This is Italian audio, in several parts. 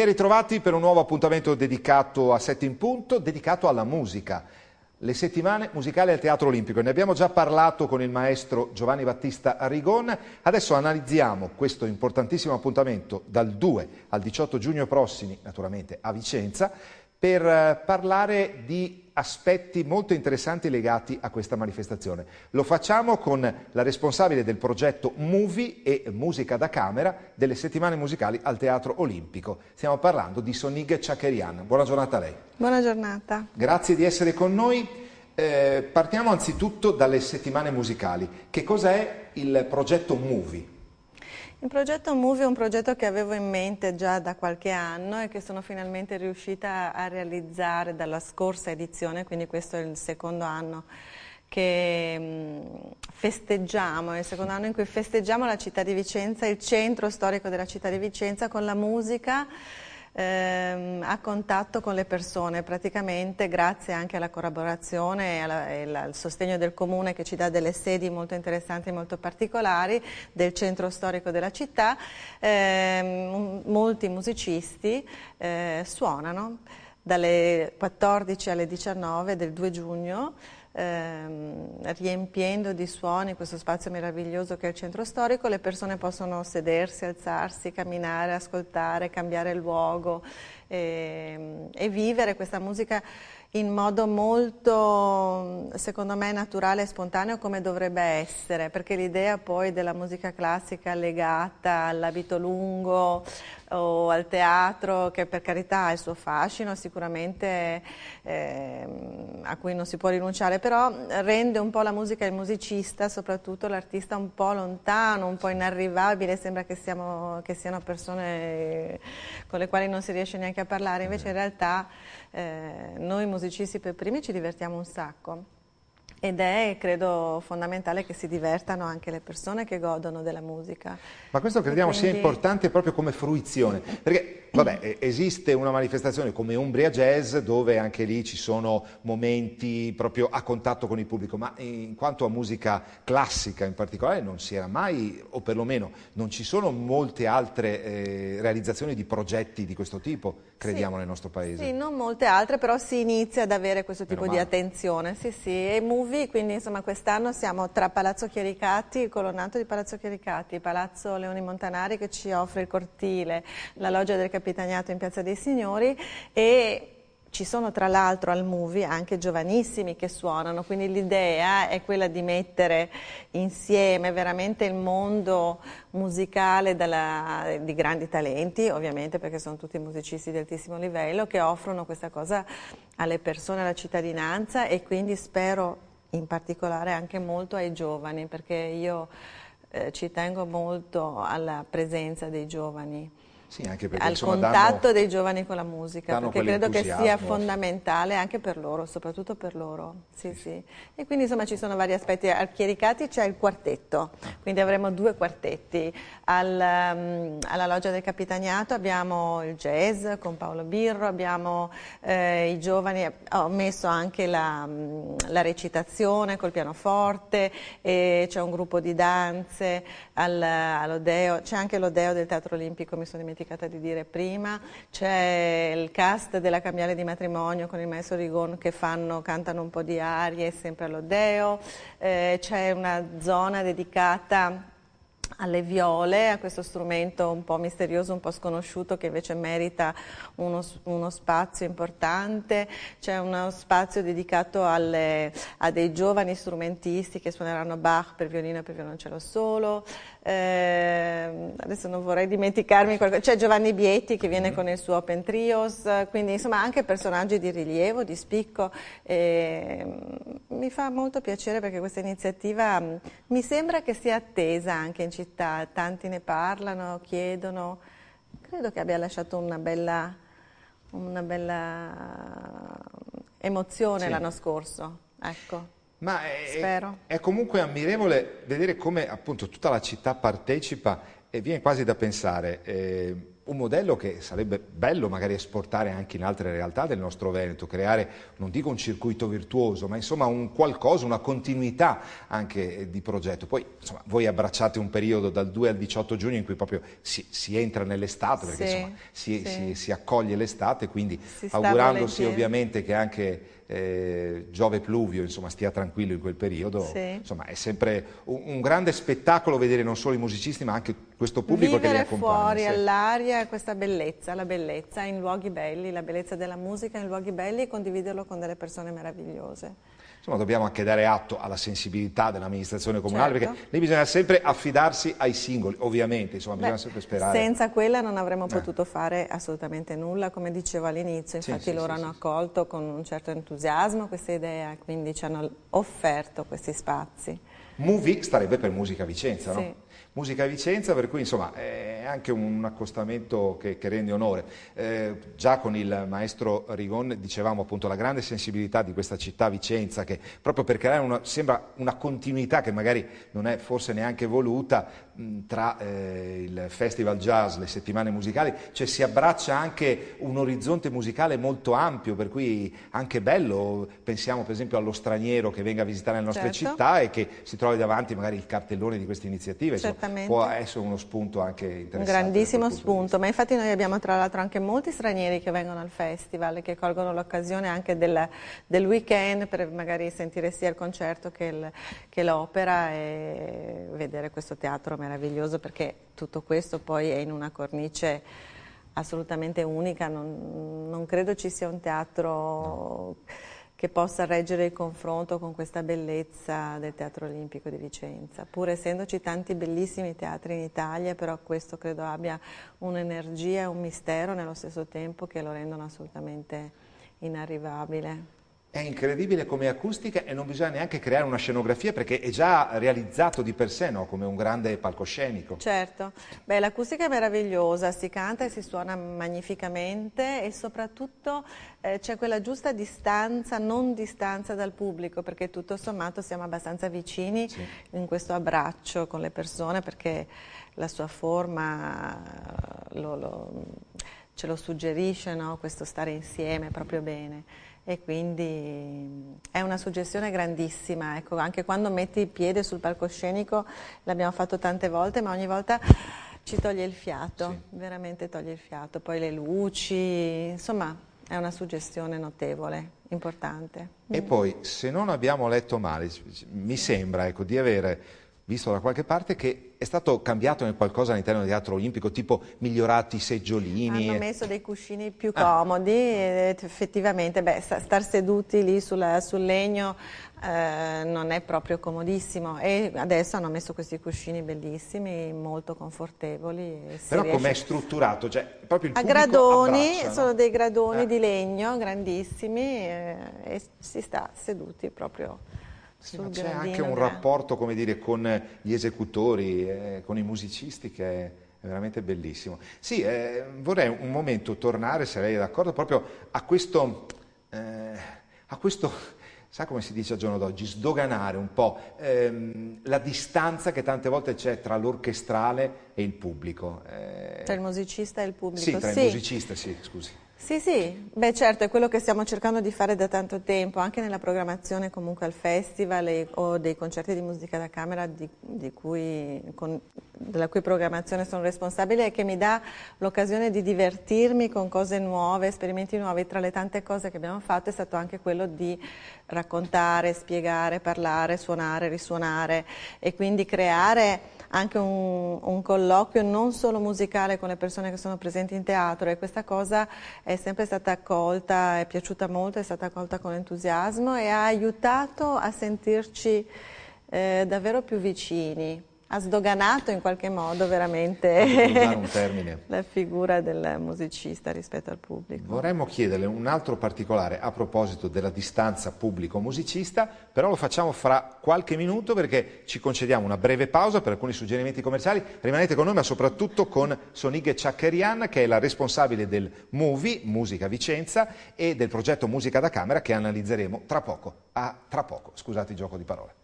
Ben ritrovati per un nuovo appuntamento dedicato a Sette in Punto, dedicato alla musica. Le settimane musicali al Teatro Olimpico. Ne abbiamo già parlato con il maestro Giovanni Battista Arrigon. Adesso analizziamo questo importantissimo appuntamento dal 2 al 18 giugno prossimi, naturalmente a Vicenza per eh, parlare di aspetti molto interessanti legati a questa manifestazione. Lo facciamo con la responsabile del progetto Movie e Musica da Camera delle settimane musicali al Teatro Olimpico. Stiamo parlando di Sonig Chakerian. Buona giornata a lei. Buona giornata. Grazie di essere con noi. Eh, partiamo anzitutto dalle settimane musicali. Che cos'è il progetto Movie? Il progetto Movie è un progetto che avevo in mente già da qualche anno e che sono finalmente riuscita a realizzare dalla scorsa edizione, quindi questo è il secondo anno che mm, festeggiamo, è il secondo anno in cui festeggiamo la città di Vicenza, il centro storico della città di Vicenza con la musica ehm, a contatto con le persone, praticamente grazie anche alla collaborazione e, alla, e la, al sostegno del Comune che ci dà delle sedi molto interessanti e molto particolari, del centro storico della città, ehm, molti musicisti eh, suonano dalle 14 alle 19 del 2 giugno Ehm, riempiendo di suoni questo spazio meraviglioso che è il centro storico, le persone possono sedersi, alzarsi, camminare, ascoltare, cambiare luogo ehm, e vivere questa musica in modo molto, secondo me, naturale e spontaneo come dovrebbe essere, perché l'idea poi della musica classica legata all'abito lungo o al teatro, che per carità ha il suo fascino, sicuramente eh, a cui non si può rinunciare, però rende un po' la musica il musicista, soprattutto l'artista un po' lontano, un po' inarrivabile, sembra che, siamo, che siano persone eh, con le quali non si riesce neanche a parlare, invece eh. in realtà eh, noi musicisti musicisti per primi ci divertiamo un sacco. Ed è, credo, fondamentale che si divertano anche le persone che godono della musica. Ma questo crediamo quindi... sia importante proprio come fruizione, perché vabbè, esiste una manifestazione come Umbria Jazz dove anche lì ci sono momenti proprio a contatto con il pubblico, ma in quanto a musica classica in particolare non si era mai, o perlomeno non ci sono molte altre eh, realizzazioni di progetti di questo tipo, crediamo, sì, nel nostro paese. Sì, non molte altre, però si inizia ad avere questo tipo di attenzione. Sì, sì, e Movie, quindi insomma quest'anno siamo tra Palazzo Chiericati, il colonnato di Palazzo Chiericati, Palazzo Leoni Montanari che ci offre il cortile, la loggia del Capitano, capitaniato in Piazza dei Signori e ci sono tra l'altro al movie anche giovanissimi che suonano, quindi l'idea è quella di mettere insieme veramente il mondo musicale dalla, di grandi talenti, ovviamente perché sono tutti musicisti di altissimo livello, che offrono questa cosa alle persone, alla cittadinanza e quindi spero in particolare anche molto ai giovani, perché io eh, ci tengo molto alla presenza dei giovani sì, anche perché, al insomma, contatto danno, dei giovani con la musica, perché credo che sia fondamentale anche per loro, soprattutto per loro. Sì, sì. E quindi insomma ci sono vari aspetti. Al Chiericati c'è il quartetto, quindi avremo due quartetti. Al, um, alla Loggia del Capitaniato abbiamo il jazz con Paolo Birro, abbiamo eh, i giovani, eh, ho messo anche la, mm, la recitazione col pianoforte, c'è un gruppo di danze al, all'Odeo, c'è anche l'Odeo del Teatro Olimpico, mi sono dimenticato dimenticata di dire prima, c'è il cast della Cambiale di Matrimonio con il maestro Rigon che fanno, cantano un po' di arie sempre all'Odeo, eh, c'è una zona dedicata alle viole, a questo strumento un po' misterioso, un po' sconosciuto che invece merita uno, uno spazio importante, c'è uno spazio dedicato alle, a dei giovani strumentisti che suoneranno Bach per violino e per violoncello solo, eh, adesso non vorrei dimenticarmi qualcosa, c'è Giovanni Bietti che viene mm. con il suo Open Trios, quindi insomma anche personaggi di rilievo, di spicco. Eh, mi fa molto piacere perché questa iniziativa mm, mi sembra che sia attesa anche in città, tanti ne parlano, chiedono, credo che abbia lasciato una bella, una bella mm, emozione sì. l'anno scorso. Ecco. Ma è, è, comunque ammirevole vedere come appunto tutta la città partecipa e viene quasi da pensare. Eh, un modello che sarebbe bello magari esportare anche in altre realtà del nostro Veneto, creare, non dico un circuito virtuoso, ma insomma un qualcosa, una continuità anche eh, di progetto. Poi insomma, voi abbracciate un periodo dal 2 al 18 giugno in cui proprio si, si entra nell'estate, perché sì, insomma, si, sì. si, si, accoglie l'estate, quindi augurandosi ovviamente che anche eh, Giove Pluvio insomma, stia tranquillo in quel periodo, sì. insomma è sempre un, un grande spettacolo vedere non solo i musicisti ma anche tutti questo pubblico Vivere che li accompagna. fuori sì. all'aria questa bellezza, la bellezza in luoghi belli, la bellezza della musica in luoghi belli e condividerlo con delle persone meravigliose. Insomma, dobbiamo anche dare atto alla sensibilità dell'amministrazione comunale, certo. perché lì bisogna sempre affidarsi ai singoli, ovviamente, insomma, bisogna Beh, sempre sperare. Senza quella non avremmo eh. potuto fare assolutamente nulla, come dicevo all'inizio, infatti sì, sì, loro hanno accolto con un certo entusiasmo questa idea, quindi ci hanno offerto questi spazi. Movie starebbe per Musica Vicenza, no? Musica Vicenza, per cui insomma è anche un accostamento che, che rende onore. Eh, già con il maestro Rigon dicevamo appunto la grande sensibilità di questa città Vicenza che proprio per creare una, sembra una continuità che magari non è forse neanche voluta, Mm, tra eh, il festival jazz, le settimane musicali, cioè si abbraccia anche un orizzonte musicale molto ampio, per cui anche bello, pensiamo per esempio allo straniero che venga a visitare le nostre certo. città e che si trovi davanti magari il cartellone di queste iniziative, Certamente. può essere uno spunto anche interessante. Un grandissimo spunto, ma infatti noi abbiamo tra l'altro anche molti stranieri che vengono al festival, e che colgono l'occasione anche del, del, weekend per magari sentire sia il concerto che l'opera e vedere questo teatro meraviglioso meraviglioso perché tutto questo poi è in una cornice assolutamente unica, non, non credo ci sia un teatro che possa reggere il confronto con questa bellezza del Teatro Olimpico di Vicenza, pur essendoci tanti bellissimi teatri in Italia, però questo credo abbia un'energia e un mistero nello stesso tempo che lo rendono assolutamente inarrivabile. È incredibile come acustica e non bisogna neanche creare una scenografia perché è già realizzato di per sé no? come un grande palcoscenico. Certo, l'acustica è meravigliosa, si canta e si suona magnificamente e soprattutto eh, c'è quella giusta distanza, non distanza dal pubblico perché tutto sommato siamo abbastanza vicini sì. in questo abbraccio con le persone perché la sua forma eh, lo, lo, ce lo suggerisce, no? questo stare insieme proprio bene e quindi è una suggestione grandissima, ecco, anche quando metti il piede sul palcoscenico, l'abbiamo fatto tante volte, ma ogni volta ci toglie il fiato, sì. veramente toglie il fiato, poi le luci, insomma è una suggestione notevole, importante. E mm. poi, se non abbiamo letto male, mi sembra ecco, di avere visto da qualche parte che è stato cambiato qualcosa all'interno del teatro olimpico, tipo migliorati i seggiolini. Hanno messo dei cuscini più ah. comodi, ah. effettivamente beh, star seduti lì sulla, sul legno eh, non è proprio comodissimo e adesso hanno messo questi cuscini bellissimi, molto confortevoli. Però com'è strutturato? Cioè, proprio il a gradoni, abbraccia, sono no? dei gradoni eh. di legno grandissimi eh, e si sta seduti proprio sì, c'è anche un rapporto come dire, con gli esecutori, eh, con i musicisti che è, veramente bellissimo. Sì, eh, vorrei un momento tornare, se lei è d'accordo, proprio a questo, eh, a questo, sa come si dice al giorno d'oggi, sdoganare un po' ehm, la distanza che tante volte c'è tra l'orchestrale e il pubblico. Eh. tra il musicista e il pubblico. Sì, tra sì. il musicista, sì, scusi. Sì, sì, beh certo, è quello che stiamo cercando di fare da tanto tempo, anche nella programmazione comunque al festival e, o dei concerti di musica da camera di, di cui, con, della cui programmazione sono responsabile e che mi dà l'occasione di divertirmi con cose nuove, esperimenti nuovi. Tra le tante cose che abbiamo fatto è stato anche quello di raccontare, spiegare, parlare, suonare, risuonare e quindi creare anche un, un colloquio non solo musicale con le persone che sono presenti in teatro e questa cosa è è sempre stata accolta, è piaciuta molto, è stata accolta con entusiasmo e ha aiutato a sentirci eh, davvero più vicini ha sdoganato in qualche modo veramente la figura del musicista rispetto al pubblico. Vorremmo chiederle un altro particolare a proposito della distanza pubblico-musicista, però lo facciamo fra qualche minuto perché ci concediamo una breve pausa per alcuni suggerimenti commerciali. Rimanete con noi ma soprattutto con Sonighe Ciaccherian che è la responsabile del Movie, Musica Vicenza e del progetto Musica da Camera che analizzeremo tra poco. A, tra poco, scusate il gioco di parole.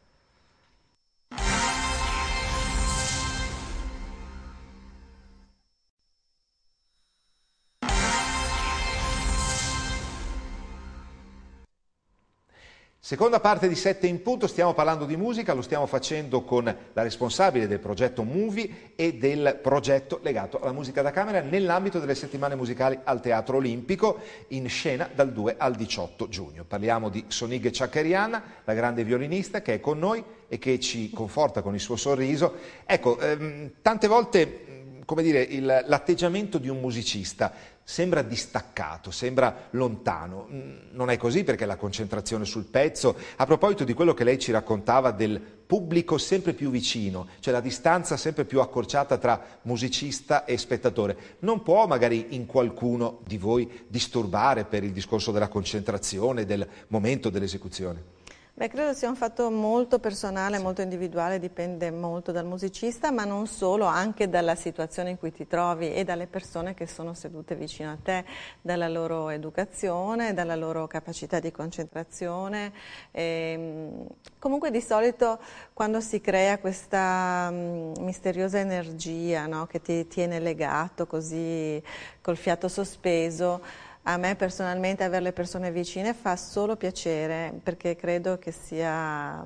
Seconda parte di 7 in punto, stiamo parlando di musica, lo stiamo facendo con la responsabile del progetto Movie e del progetto legato alla musica da camera nell'ambito delle settimane musicali al Teatro Olimpico in scena dal 2 al 18 giugno. Parliamo di Sonig Ciaccheriana, la grande violinista che è con noi e che ci conforta con il suo sorriso. Ecco, ehm, tante volte come dire, l'atteggiamento di un musicista sembra distaccato, sembra lontano. Mm, non è così perché la concentrazione sul pezzo, a proposito di quello che lei ci raccontava del pubblico sempre più vicino, cioè la distanza sempre più accorciata tra musicista e spettatore, non può magari in qualcuno di voi disturbare per il discorso della concentrazione, del momento dell'esecuzione? Beh, credo sia un fatto molto personale, sì. molto individuale, dipende molto dal musicista, ma non solo, anche dalla situazione in cui ti trovi e dalle persone che sono sedute vicino a te, dalla loro educazione, dalla loro capacità di concentrazione. E, ehm, comunque di solito quando si crea questa mm, misteriosa energia no, che ti tiene legato così col fiato sospeso, a me personalmente avere le persone vicine fa solo piacere perché credo che sia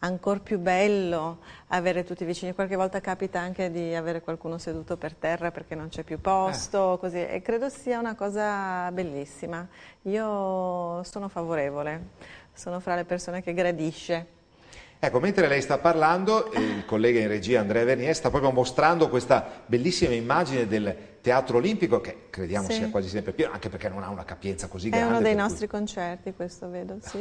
ancora più bello avere tutti vicini. Qualche volta capita anche di avere qualcuno seduto per terra perché non c'è più posto, eh. così. E credo sia una cosa bellissima. Io sono favorevole, sono fra le persone che gradisce. Ecco, mentre lei sta parlando, il collega in regia Andrea Vernier sta proprio mostrando questa bellissima immagine del Teatro Olimpico, che crediamo sì. sia quasi sempre pieno, anche perché non ha una capienza così È grande. È uno dei nostri cui... concerti, questo vedo, sì.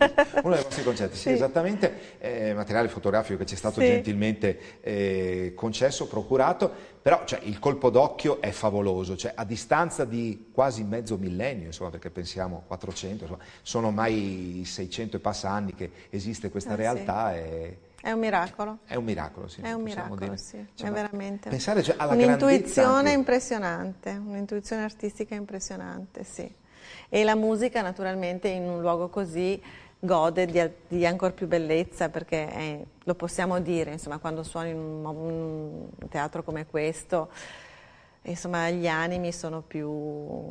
uno dei nostri concerti, sì, sì esattamente, eh, materiale fotografico che ci è stato sì. gentilmente eh, concesso, procurato, però cioè, il colpo d'occhio è favoloso, cioè, a distanza di quasi mezzo millennio, insomma, perché pensiamo 400, insomma, sono ormai 600 e passa anni che esiste questa ah, realtà e è un miracolo. È un miracolo, sì. È un miracolo, sì. Cioè, è veramente pensare, cioè, alla un'intuizione anche... impressionante, un'intuizione artistica impressionante, sì. E la musica, naturalmente, in un luogo così gode di, di ancora più bellezza perché è, lo possiamo dire, insomma, quando suoni in un, un teatro come questo, insomma, gli animi sono più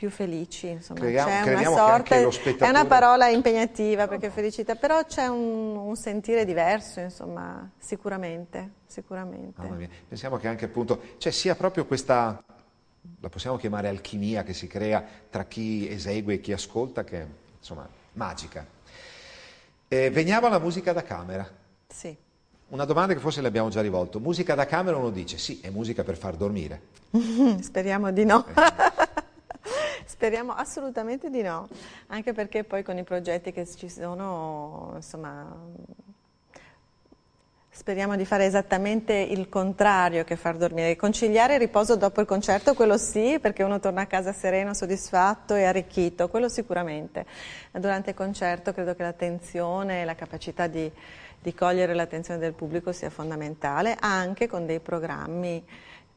più felici, insomma, crediamo, c'è una sorta, spettatore... è una parola impegnativa perché oh. felicità, però c'è un, un sentire diverso, insomma, sicuramente, sicuramente. Ah, Pensiamo che anche appunto, cioè sia proprio questa, la possiamo chiamare alchimia che si crea tra chi esegue e chi ascolta, che insomma, magica. Eh, veniamo alla musica da camera. Sì. Una domanda che forse le abbiamo già rivolto. Musica da camera uno dice, sì, è musica per far dormire. Speriamo di no. Eh. Speriamo assolutamente di no, anche perché poi con i progetti che ci sono, insomma, speriamo di fare esattamente il contrario che far dormire. Conciliare il riposo dopo il concerto, quello sì, perché uno torna a casa sereno, soddisfatto e arricchito, quello sicuramente. Durante il concerto credo che l'attenzione e la capacità di, di cogliere l'attenzione del pubblico sia fondamentale, anche con dei programmi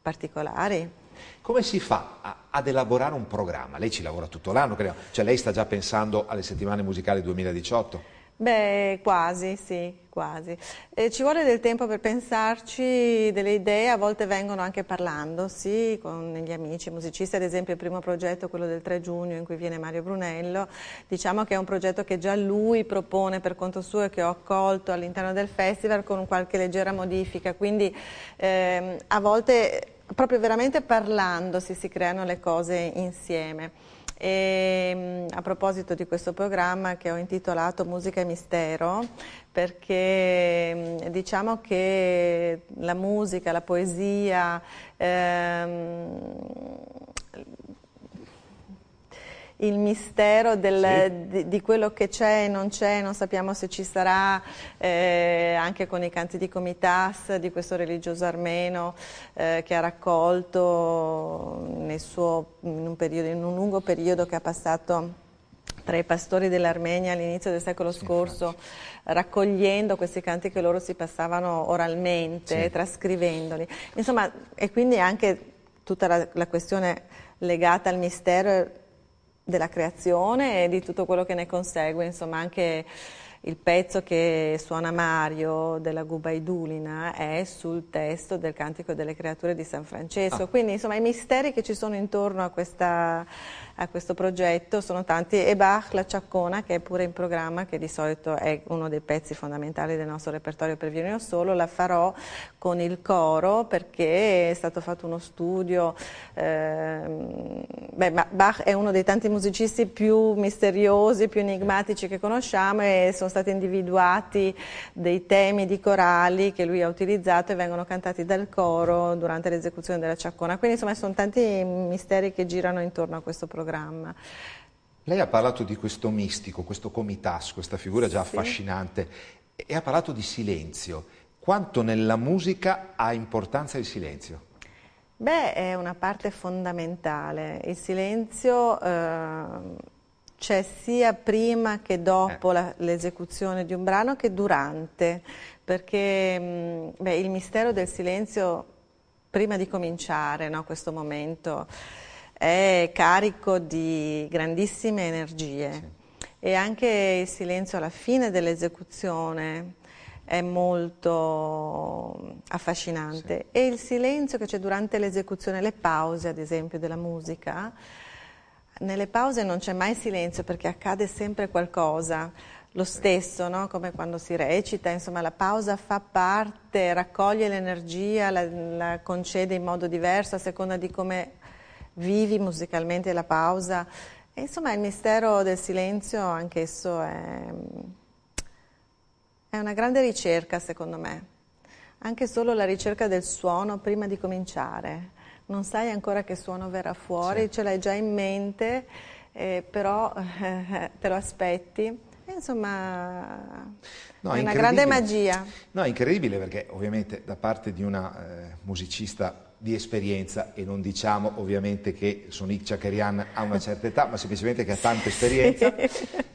particolari. Come si fa a, ad elaborare un programma? Lei ci lavora tutto l'anno, credo. Cioè lei sta già pensando alle settimane musicali 2018? Beh, quasi, sì, quasi. Eh, ci vuole del tempo per pensarci, delle idee a volte vengono anche parlando, sì, con gli amici musicisti, ad esempio il primo progetto, quello del 3 giugno in cui viene Mario Brunello, diciamo che è un progetto che già lui propone per conto suo e che ho accolto all'interno del festival con qualche leggera modifica, quindi ehm, a volte proprio veramente parlandosi si creano le cose insieme. E, ehm, a proposito di questo programma che ho intitolato Musica e Mistero, perché ehm, diciamo che la musica, la poesia, ehm, il mistero del, sì. di, di, quello che c'è e non c'è, non sappiamo se ci sarà eh, anche con i canti di Comitas, di questo religioso armeno eh, che ha raccolto suo, in, un periodo, in un lungo periodo che ha passato tra i pastori dell'Armenia all'inizio del secolo scorso, sì, raccogliendo questi canti che loro si passavano oralmente, sì. trascrivendoli. Insomma, e quindi anche tutta la, la questione legata al mistero della creazione e di tutto quello che ne consegue, insomma anche il pezzo che suona Mario della Gubaidulina eh, è sul testo del Cantico delle Creature di San Francesco, ah. quindi insomma i misteri che ci sono intorno a, questa, a questo progetto sono tanti e Bach, la Ciaccona che è pure in programma, che di solito è uno dei pezzi fondamentali del nostro repertorio per violino solo, la farò con il coro perché è stato fatto uno studio, eh, beh, Bach è uno dei tanti musicisti più misteriosi, più enigmatici che conosciamo e sono stati individuati dei temi di corali che lui ha utilizzato e vengono cantati dal coro durante l'esecuzione della ciaccona. Quindi insomma sono tanti misteri che girano intorno a questo programma. Lei ha parlato di questo mistico, questo comitas, questa figura già sì. affascinante e ha parlato di silenzio. Quanto nella musica ha importanza il silenzio? Beh, è una parte fondamentale. Il silenzio eh, cioè sia prima che dopo eh. l'esecuzione di un brano che durante, perché mh, mm, beh, il mistero del silenzio, prima di cominciare no, questo momento, è carico di grandissime energie. Sì e anche il silenzio alla fine dell'esecuzione è molto mm, affascinante sì. e il silenzio che c'è durante l'esecuzione, le pause ad esempio della musica nelle pause non c'è mai silenzio perché accade sempre qualcosa. Lo stesso, no? come quando si recita, insomma la pausa fa parte, raccoglie l'energia, la, la concede in modo diverso a seconda di come vivi musicalmente la pausa. E, insomma il mistero del silenzio anch'esso è, è una grande ricerca secondo me, anche solo la ricerca del suono prima di cominciare non sai ancora che suono verrà fuori, certo. ce l'hai già in mente, eh, però eh, te lo aspetti. Insomma, no, è una grande magia. No, è incredibile perché ovviamente da parte di una eh, musicista di esperienza e non diciamo ovviamente che Sonic Chakarian ha una certa età, ma semplicemente che ha tanta esperienza,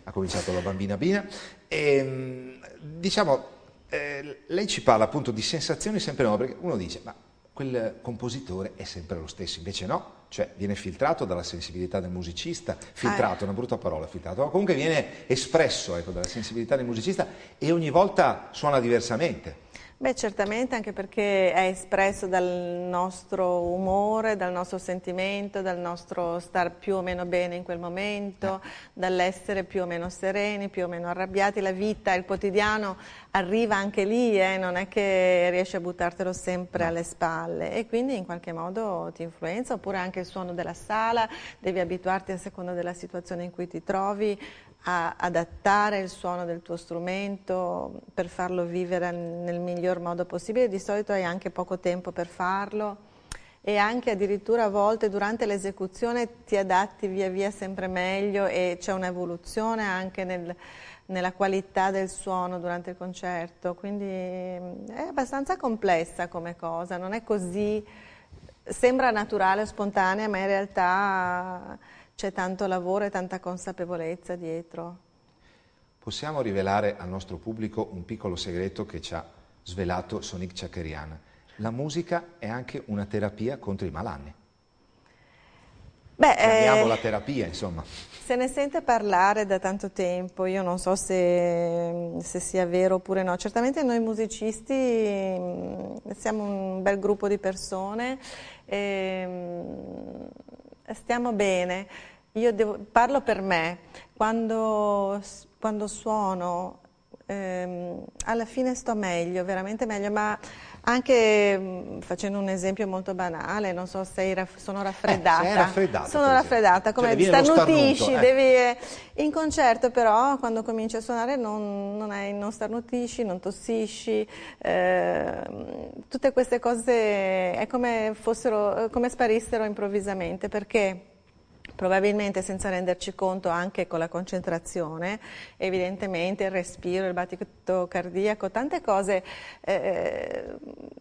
ha cominciato la bambina Bina, e ehm, diciamo eh, lei ci parla appunto di sensazioni sempre nuove, perché uno dice ma quel compositore è sempre lo stesso, invece no, cioè viene filtrato dalla sensibilità del musicista, filtrato, ah, una brutta parola, filtrato, ma comunque viene espresso ecco, dalla sensibilità del musicista e ogni volta suona diversamente. Beh, certamente, anche perché è espresso dal nostro umore, dal nostro sentimento, dal nostro star più o meno bene in quel momento, dall'essere più o meno sereni, più o meno arrabbiati. La vita, il quotidiano arriva anche lì, eh, non è che riesci a buttartelo sempre alle spalle e quindi in qualche modo ti influenza, oppure anche il suono della sala, devi abituarti a seconda della situazione in cui ti trovi, a adattare il suono del tuo strumento per farlo vivere nel miglior modo possibile, di solito hai anche poco tempo per farlo e anche addirittura a volte durante l'esecuzione ti adatti via via sempre meglio e c'è un'evoluzione anche nel, nella qualità del suono durante il concerto, quindi mm, è abbastanza complessa come cosa, non è così, sembra naturale o spontanea, ma in realtà c'è tanto lavoro e tanta consapevolezza dietro. Possiamo rivelare al nostro pubblico un piccolo segreto che ci ha svelato Sonic Chakerian. La musica è anche una terapia contro i malanni. Beh, Chiamiamo cioè, eh, la terapia, insomma. Se ne sente parlare da tanto tempo, io non so se, se sia vero oppure no. Certamente noi musicisti mm, siamo un bel gruppo di persone. E, ehm, Stiamo bene. Io devo, parlo per me. Quando, quando suono, ehm, alla fine sto meglio, veramente meglio, ma anche mm, facendo un esempio molto banale, non so se raff sono raffreddata. Eh, raffreddata sono raffreddata, come cioè, starnutisci, eh. devi, eh, in concerto però quando cominci a suonare non, non, hai, non starnutisci, non tossisci, ehm, tutte queste cose è come, fossero, come sparissero improvvisamente perché probabilmente senza renderci conto anche con la concentrazione, evidentemente il respiro, il battito cardiaco, tante cose eh,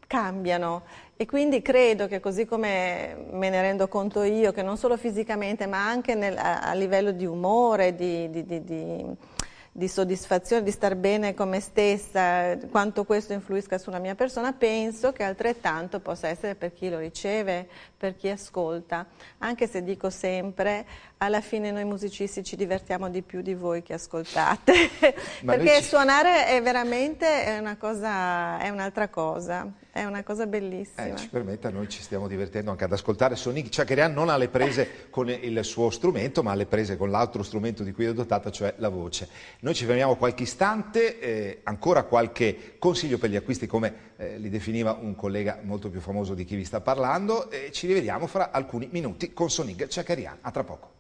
cambiano e quindi credo che così come me ne rendo conto io, che non solo fisicamente ma anche nel, a, a, livello di umore, di, di, di, di di soddisfazione, di star bene con me stessa, quanto questo influisca sulla mia persona, penso che altrettanto possa essere per chi lo riceve, per chi ascolta. Anche se dico sempre, alla fine noi musicisti ci divertiamo di più di voi che ascoltate, perché ci... suonare è veramente una cosa, è un'altra cosa. È una cosa bellissima. Eh, ci permetta, noi ci stiamo divertendo anche ad ascoltare Sonic cioè Chakrian non alle prese con il suo strumento, ma alle prese con l'altro strumento di cui è dotata, cioè la voce. Noi ci fermiamo qualche istante, eh, ancora qualche consiglio per gli acquisti, come eh, li definiva un collega molto più famoso di chi vi sta parlando, e ci rivediamo fra alcuni minuti con Sonic Chakrian. A tra poco.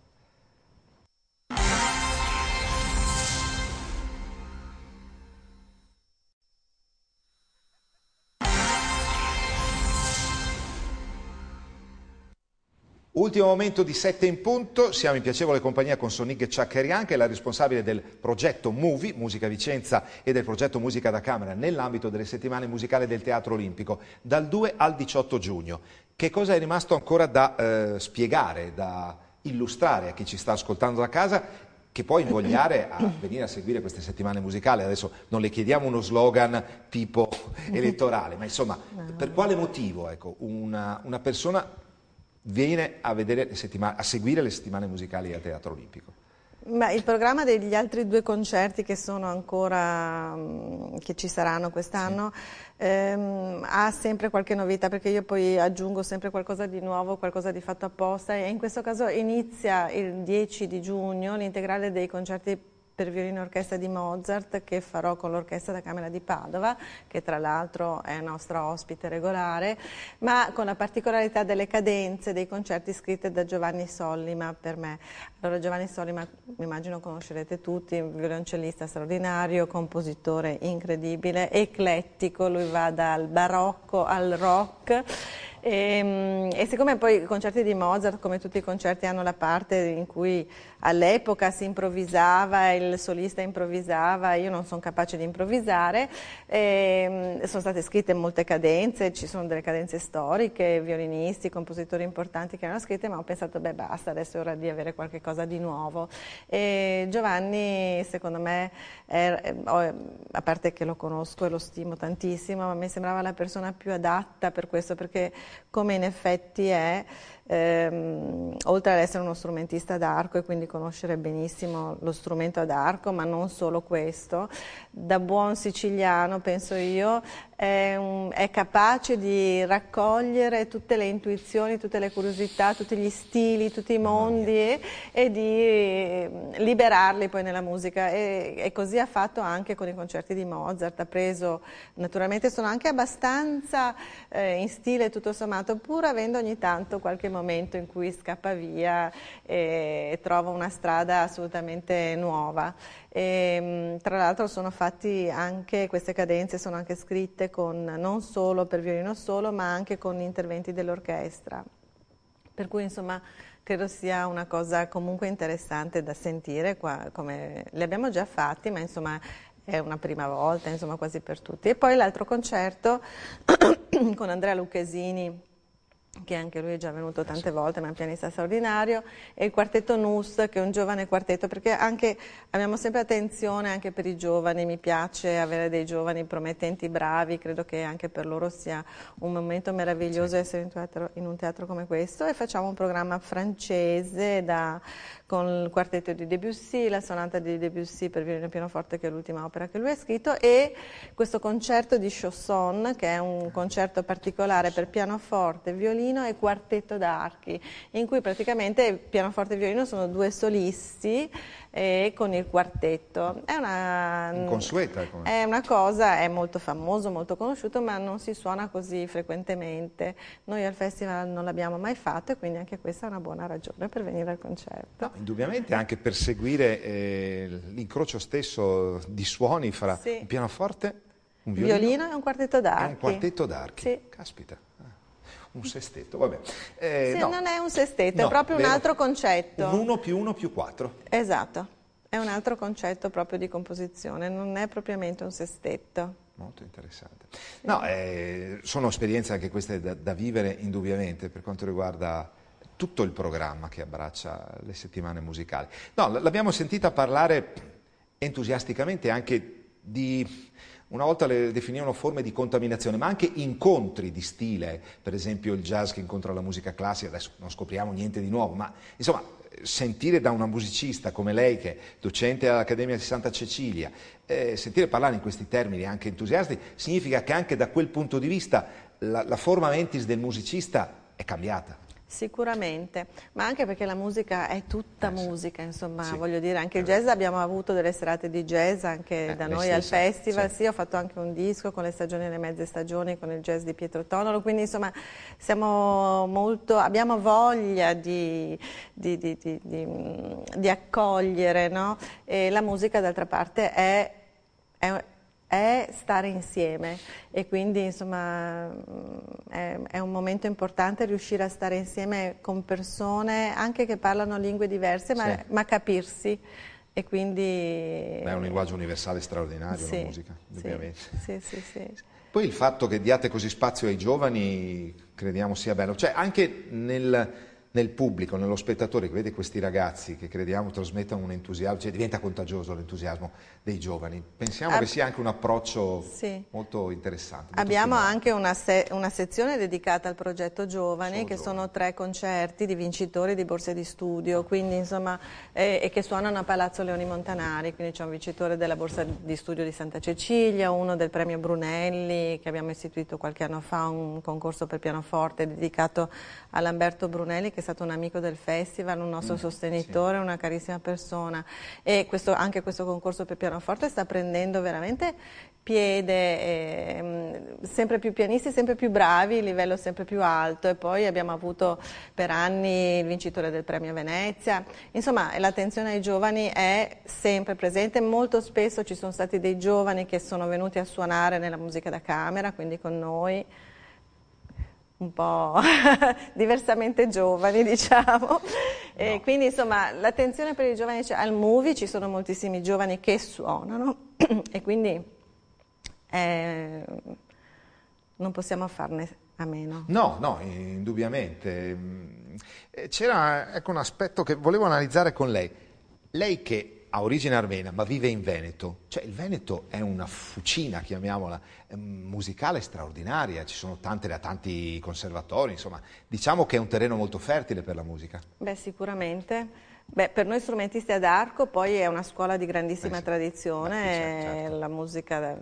Ultimo momento di sette in punto, siamo in piacevole compagnia con Sonig Ciaccherian che è la responsabile del progetto Movie, Musica Vicenza e del progetto Musica da Camera nell'ambito delle settimane musicali del Teatro Olimpico dal 2 al 18 giugno. Che cosa è rimasto ancora da eh, spiegare, da illustrare a chi ci sta ascoltando da casa che può invogliare a venire a seguire queste settimane musicali. Adesso non le chiediamo uno slogan tipo elettorale, ma insomma, per quale motivo ecco, una, una persona viene a, le a seguire le settimane musicali al Teatro Olimpico. Ma il programma degli altri due concerti che, ancora, mm, che ci saranno quest'anno sì. ehm, ha sempre qualche novità perché io poi aggiungo sempre qualcosa di nuovo, qualcosa di fatto apposta e in questo caso inizia il 10 di giugno l'integrale dei concerti per violino orchestra di Mozart che farò con l'orchestra da Camera di Padova, che tra l'altro è nostra ospite regolare, ma con la particolarità delle cadenze dei concerti scritte da Giovanni Sollima per me. Allora Giovanni Sollima, mi immagino conoscerete tutti, violoncellista straordinario, compositore incredibile, eclettico, lui va dal barocco al rock e, ehm, e, siccome poi i concerti di Mozart, come tutti i concerti, hanno la parte in cui all'epoca si improvvisava, il solista improvvisava, io non sono capace di improvvisare, e, ehm, sono state scritte molte cadenze, ci sono delle cadenze storiche, violinisti, compositori importanti che erano scritte, ma ho pensato, beh basta, adesso è ora di avere qualche cosa di nuovo. E Giovanni, secondo me, è, ehm, a parte che lo conosco e lo stimo tantissimo, ma mi sembrava la persona più adatta per questo, perché come in effetti è ehm, oltre ad essere uno strumentista d'arco e quindi conoscere benissimo lo strumento ad arco, ma non solo questo, da buon siciliano penso io, è, è capace di raccogliere tutte le intuizioni, tutte le curiosità, tutti gli stili, tutti i mondi e di mm, liberarli poi nella musica e, e così ha fatto anche con i concerti di Mozart, ha preso naturalmente sono anche abbastanza eh, in stile tutto sommato, pur avendo ogni tanto qualche momento in cui scappa via e trova una strada assolutamente nuova. E, ehm, tra l'altro sono fatti anche, queste cadenze sono anche scritte con, non solo per violino solo, ma anche con interventi dell'orchestra. Per cui insomma credo sia una cosa comunque interessante da sentire, qua, come, li abbiamo già fatti, ma insomma è una prima volta, insomma quasi per tutti. E poi l'altro concerto con Andrea Lucchesini che anche lui è già venuto eh, tante volte, ma è un pianista straordinario, e il quartetto NUS, che è un giovane quartetto, perché anche, abbiamo sempre attenzione anche per i giovani, mi piace avere dei giovani promettenti, bravi, credo che anche per loro sia un momento meraviglioso sì. essere in, teatro, in, un teatro come questo, e facciamo un programma francese da, con il quartetto di Debussy, la sonata di Debussy per violino e pianoforte, che è l'ultima opera che lui ha scritto, e questo concerto di Chausson, che è un concerto particolare per pianoforte, violino, violino e quartetto d'archi, in cui praticamente pianoforte e violino sono due solisti e eh, con il quartetto. È una, Inconsueta. Come... È una cosa, è molto famoso, molto conosciuto, ma non si suona così frequentemente. Noi al festival non l'abbiamo mai fatto e quindi anche questa è una buona ragione per venire al concerto. No, indubbiamente anche per seguire eh, l'incrocio stesso di suoni fra sì. il pianoforte un violino, violino e un quartetto d'archi. un quartetto d'archi, sì. caspita un sestetto, vabbè. Eh, Se no. non è un sestetto, no, è proprio vero. un altro concetto. Un 1 più 1 più 4. Esatto, è un altro concetto proprio di composizione, non è propriamente un sestetto. Molto interessante. No, eh, sono esperienze anche queste da, da vivere indubbiamente per quanto riguarda tutto il programma che abbraccia le settimane musicali. No, l'abbiamo sentita parlare entusiasticamente anche di una volta le definivano forme di contaminazione, ma anche incontri di stile, per esempio il jazz che incontra la musica classica, adesso non scopriamo niente di nuovo, ma insomma sentire da una musicista come lei, che è docente all'Accademia di Santa Cecilia, eh, sentire parlare in questi termini anche entusiasti, significa che anche da quel punto di vista la, la forma mentis del musicista è cambiata. Sicuramente, ma anche perché la musica è tutta eh, musica, insomma, sì. voglio dire, anche il eh. jazz abbiamo avuto delle serate di jazz anche eh, da eh, noi stessa, al festival, sì. sì. ho fatto anche un disco con le stagioni e le mezze stagioni, con il jazz di Pietro Tonolo, quindi insomma siamo molto, abbiamo voglia di, di, di, di accogliere, no? E la musica d'altra parte è, è è stare insieme e quindi insomma mm, è, è, un momento importante riuscire a stare insieme con persone anche che parlano lingue diverse ma, sì. ma capirsi e quindi... Beh, è un linguaggio universale straordinario sì, la musica, ovviamente. Sì, sì, sì, Poi il fatto che diate così spazio ai giovani crediamo sia bello, cioè anche nel nel pubblico, nello spettatore che vede questi ragazzi che crediamo trasmettano un entusiasmo, cioè diventa contagioso l'entusiasmo dei giovani. Pensiamo Ab che sia anche un approccio sì. molto interessante. Molto Abbiamo stimolante. anche una, se una, sezione dedicata al progetto Giovani, sono che giovani. sono tre concerti di vincitori di borse di studio, ah. quindi, insomma, eh, e che suonano a Palazzo Leoni Montanari, quindi c'è un vincitore della borsa di studio di Santa Cecilia, uno del premio Brunelli che abbiamo istituito qualche anno fa, un concorso per pianoforte dedicato a Lamberto Brunelli che stato un amico del festival, un nostro mm, sostenitore, sì. una carissima persona e questo, anche questo concorso per pianoforte sta prendendo veramente piede, eh, sempre più pianisti, sempre più bravi, livello sempre più alto e poi abbiamo avuto per anni il vincitore del premio Venezia, insomma l'attenzione ai giovani è sempre presente, molto spesso ci sono stati dei giovani che sono venuti a suonare nella musica da camera, quindi con noi un po' diversamente giovani, diciamo. No. E quindi insomma l'attenzione per i giovani cioè, al movie, ci sono moltissimi giovani che suonano e quindi eh, non possiamo farne a meno. No, no, indubbiamente. Mm, eh, c'era ecco, un aspetto che volevo analizzare con lei. Lei che ha origine armena ma vive in Veneto, cioè il Veneto è una fucina, chiamiamola, eh, musicale straordinaria, ci sono tante, tanti conservatori, insomma, diciamo che è un terreno molto fertile per la musica. Beh, sicuramente. Beh, per noi strumentisti ad arco poi è una scuola di grandissima eh sì, tradizione, certo, certo. la musica,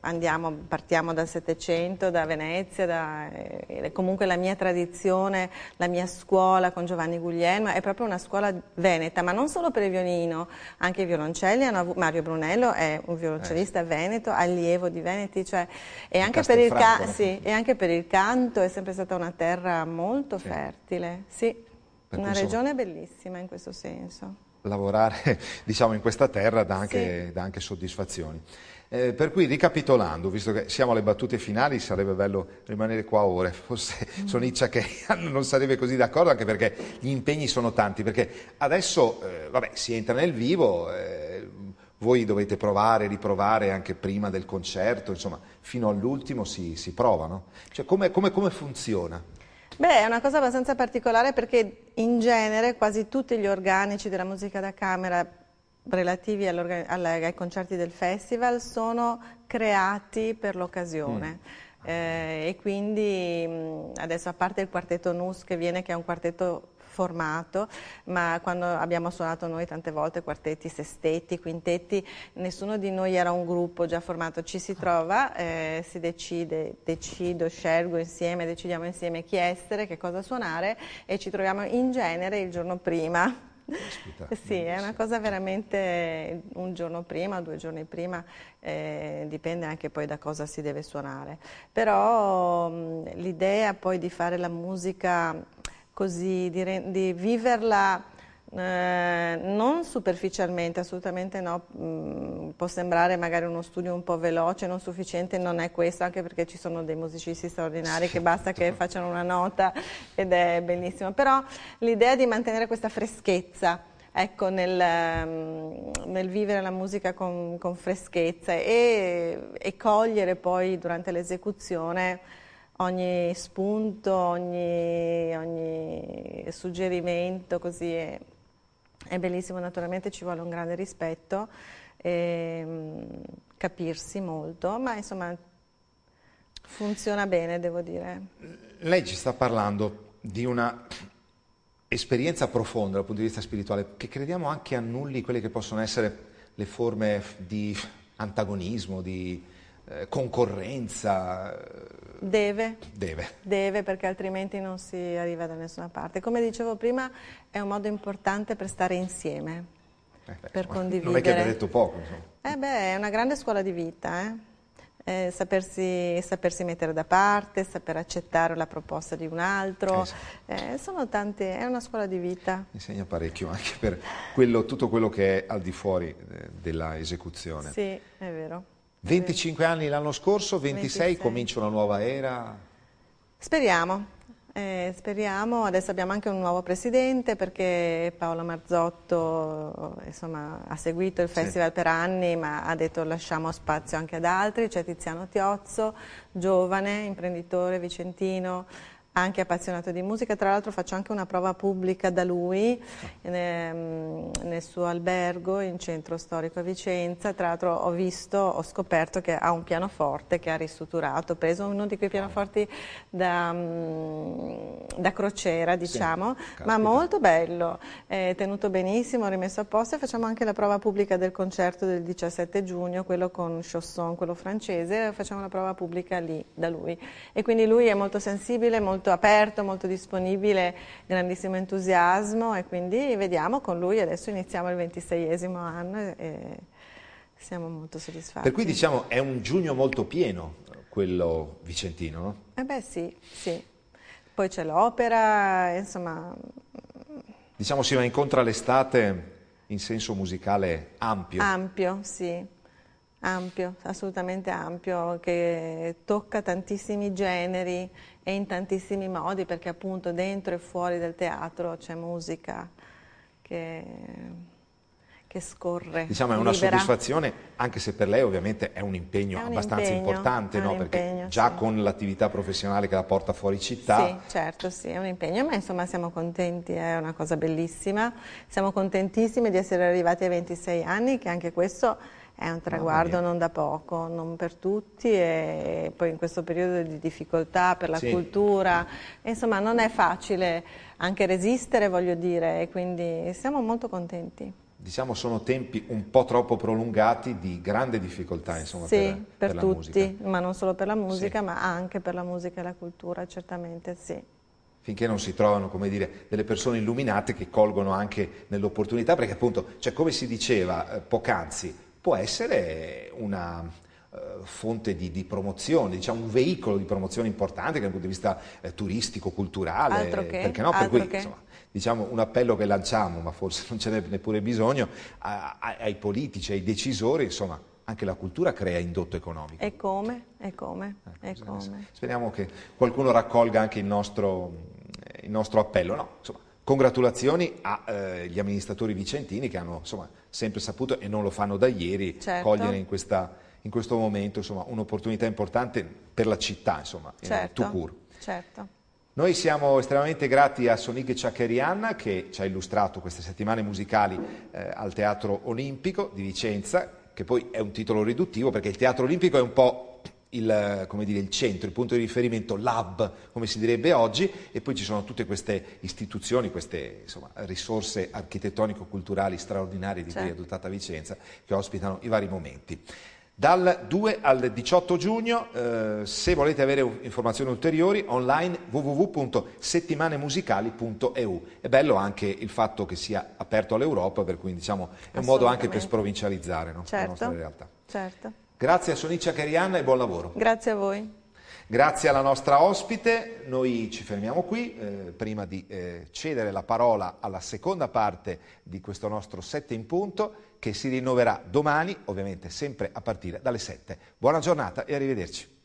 andiamo, partiamo dal Settecento, da Venezia, da, eh, comunque la mia tradizione, la mia scuola con Giovanni Guglielmo è proprio una scuola veneta, ma non solo per il violino, anche i violoncelli, hanno, Mario Brunello è un violoncellista eh sì. veneto, allievo di Veneti, cioè, e, anche il il sì, e, anche per il canto è sempre stata una terra molto fertile. Sì. Per Una regione insomma, bellissima in questo senso. Lavorare diciamo, in questa terra dà anche, sì. dà anche soddisfazioni. Eh, per cui ricapitolando, visto che siamo alle battute finali, sarebbe bello rimanere qua ore, forse mm. Soniccia che non sarebbe così d'accordo, anche perché gli impegni sono tanti, perché adesso eh, vabbè, si entra nel vivo, eh, voi dovete provare, riprovare anche prima del concerto, insomma, fino all'ultimo si, si prova, Cioè, come, come, come funziona? Beh, è una cosa abbastanza particolare perché in genere quasi tutti gli organici della musica da camera relativi ai concerti del festival sono creati per l'occasione. Mm. Eh, e quindi adesso a parte il quartetto Nus che viene che è un quartetto formato, ma quando abbiamo suonato noi tante volte quartetti, sestetti, quintetti, nessuno di noi era un gruppo già formato, ci si trova, eh, si decide, decido, scelgo insieme, decidiamo insieme chi essere, che cosa suonare e ci troviamo in genere il giorno prima. Aspetta, sì, è una cosa veramente un giorno prima, due giorni prima, eh, dipende anche poi da cosa si deve suonare. Però l'idea poi di fare la musica così, di, di viverla eh, non superficialmente, assolutamente no, mm, può sembrare magari uno studio un po' veloce, non sufficiente, non è questo, anche perché ci sono dei musicisti straordinari sì. che basta che facciano una nota ed è bellissimo, però l'idea di mantenere questa freschezza ecco, nel, mm, nel, vivere la musica con, con freschezza e, e cogliere poi durante l'esecuzione ogni spunto, ogni, ogni suggerimento, così è, è, bellissimo, naturalmente ci vuole un grande rispetto, e, ehm, mh, capirsi molto, ma insomma funziona bene, devo dire. Lei ci sta parlando di una esperienza profonda dal punto di vista spirituale che crediamo anche annulli quelle che possono essere le forme di antagonismo, di eh, concorrenza, Deve. Deve. Deve perché altrimenti non si arriva da nessuna parte. Come dicevo prima è un modo importante per stare insieme, eh, per condividere. Non è che abbia detto poco. Eh beh, è una grande scuola di vita, eh? Eh, sapersi, sapersi, mettere da parte, saper accettare la proposta di un altro, eh, eh sono tante, è una scuola di vita. Insegna parecchio anche per quello, tutto quello che è al di fuori eh, della esecuzione. Sì, è vero. 25 anni l'anno scorso, 26, 26, comincia una nuova era? Speriamo, eh, speriamo. Adesso abbiamo anche un nuovo presidente perché Paolo Marzotto insomma, ha seguito il festival sì. per anni ma ha detto lasciamo spazio anche ad altri, c'è Tiziano Tiozzo, giovane, imprenditore vicentino, anche appassionato di musica, tra l'altro faccio anche una prova pubblica da lui ah. nel, mm, nel suo albergo in centro storico a Vicenza, tra l'altro ho visto, ho scoperto che ha un pianoforte che ha ristrutturato, ho preso uno di quei pianoforti da, mm, da crociera diciamo, sì, ma molto bello, è tenuto benissimo, rimesso a posto e facciamo anche la prova pubblica del concerto del 17 giugno, quello con Chausson, quello francese, facciamo la prova pubblica lì da lui e quindi lui è molto sensibile, molto molto aperto, molto disponibile, grandissimo entusiasmo e quindi vediamo con lui, adesso iniziamo il 26esimo anno e siamo molto soddisfatti. Per cui diciamo è un giugno molto pieno quello vicentino, no? Eh beh sì, sì. Poi c'è l'opera, insomma... Diciamo si va incontro all'estate in senso musicale ampio. Ampio, sì ampio, assolutamente ampio, che tocca tantissimi generi e in tantissimi modi perché appunto dentro e fuori del teatro c'è musica che, che, scorre. Diciamo è una libera. soddisfazione, anche se per lei ovviamente è un impegno è un abbastanza impegno, importante, no? impegno, perché già sì. con l'attività professionale che la porta fuori città. Sì, certo, sì, è un impegno, ma insomma siamo contenti, è una cosa bellissima. Siamo contentissime di essere arrivati ai 26 anni, che anche questo è un traguardo non da poco, non per tutti e poi in questo periodo di difficoltà per la sì. cultura, insomma non è facile anche resistere voglio dire e quindi siamo molto contenti. Diciamo sono tempi un po' troppo prolungati di grande difficoltà insomma, sì, per, per, per tutti, ma non solo per la musica sì. ma anche per la musica e la cultura certamente sì finché non si trovano come dire, delle persone illuminate che colgono anche nell'opportunità, perché appunto, cioè come si diceva eh, poc'anzi, può essere una, eh, fonte di, di, promozione, diciamo un veicolo di promozione importante dal punto di vista eh, turistico, culturale, che, perché no? Per cui, insomma, diciamo un appello che lanciamo, ma forse non ce n'è neppure bisogno, a, a, ai politici, ai decisori, insomma, anche la cultura crea indotto economico. E come? E come? Ecco, e come? Speriamo che qualcuno raccolga anche il nostro, il nostro appello. No, insomma, congratulazioni agli eh, amministratori vicentini che hanno, insomma, sempre saputo e non lo fanno da ieri, certo. cogliere in, questa, in, questo momento un'opportunità importante per la città, insomma, certo. in Tucur. Certo. Noi siamo estremamente grati a Sonic Ciaccherian che ci ha illustrato queste settimane musicali eh, al Teatro Olimpico di Vicenza, che poi è un titolo riduttivo perché il Teatro Olimpico è un po' il, dire, il, centro, il punto di riferimento, l'hub, come si direbbe oggi, e poi ci sono tutte queste istituzioni, queste insomma, risorse architettonico-culturali straordinarie di certo. cui è certo. dotata Vicenza, che ospitano i vari momenti. Dal 2 al 18 giugno, eh, se volete avere informazioni ulteriori, online www.settimanemusicali.eu. È bello anche il fatto che sia aperto all'Europa, per cui diciamo, è un modo anche per sprovincializzare no? certo. la nostra certo. realtà. Certo. Grazie a Sonicia Carianna e buon lavoro. Grazie a voi. Grazie alla nostra ospite, noi ci fermiamo qui eh, prima di eh, cedere la parola alla seconda parte di questo nostro 7 in punto che si rinnoverà domani, ovviamente sempre a partire dalle 7. Buona giornata e arrivederci.